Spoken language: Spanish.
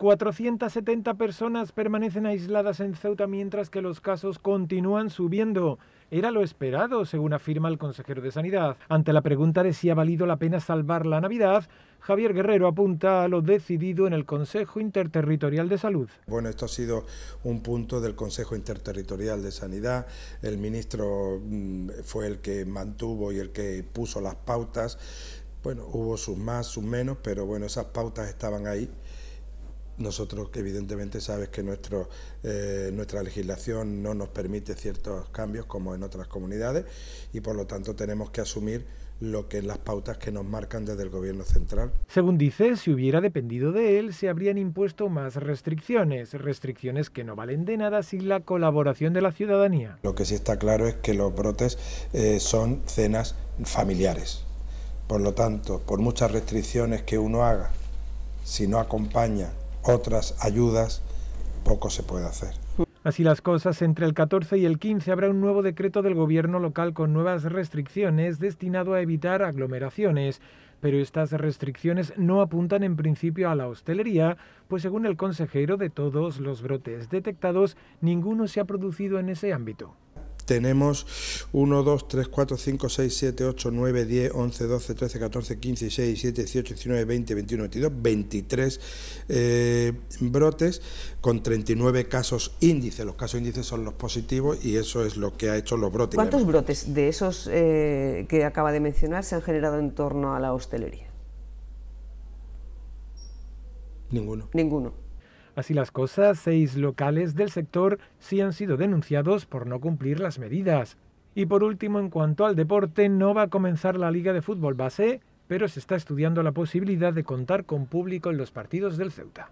470 personas permanecen aisladas en Ceuta mientras que los casos continúan subiendo. Era lo esperado, según afirma el consejero de Sanidad. Ante la pregunta de si ha valido la pena salvar la Navidad, Javier Guerrero apunta a lo decidido en el Consejo Interterritorial de Salud. Bueno, esto ha sido un punto del Consejo Interterritorial de Sanidad. El ministro mm, fue el que mantuvo y el que puso las pautas. Bueno, hubo sus más, sus menos, pero bueno, esas pautas estaban ahí nosotros, que evidentemente sabes que nuestro, eh, nuestra legislación no nos permite ciertos cambios como en otras comunidades y por lo tanto tenemos que asumir lo que las pautas que nos marcan desde el gobierno central. Según dice, si hubiera dependido de él, se habrían impuesto más restricciones, restricciones que no valen de nada sin la colaboración de la ciudadanía. Lo que sí está claro es que los brotes eh, son cenas familiares. Por lo tanto, por muchas restricciones que uno haga, si no acompaña otras ayudas, poco se puede hacer. Así las cosas, entre el 14 y el 15 habrá un nuevo decreto del gobierno local con nuevas restricciones destinado a evitar aglomeraciones. Pero estas restricciones no apuntan en principio a la hostelería, pues según el consejero de todos los brotes detectados, ninguno se ha producido en ese ámbito tenemos 1, 2, 3, 4, 5, 6, 7, 8, 9, 10, 11, 12, 13, 14, 15, 16, 17, 18, 19, 20, 21, 22, 23 eh, brotes con 39 casos índices. Los casos índices son los positivos y eso es lo que ha hecho los brotes. ¿Cuántos brotes de esos eh, que acaba de mencionar se han generado en torno a la hostelería? Ninguno. Ninguno. Así las cosas, seis locales del sector sí han sido denunciados por no cumplir las medidas. Y por último, en cuanto al deporte, no va a comenzar la Liga de Fútbol Base, pero se está estudiando la posibilidad de contar con público en los partidos del Ceuta.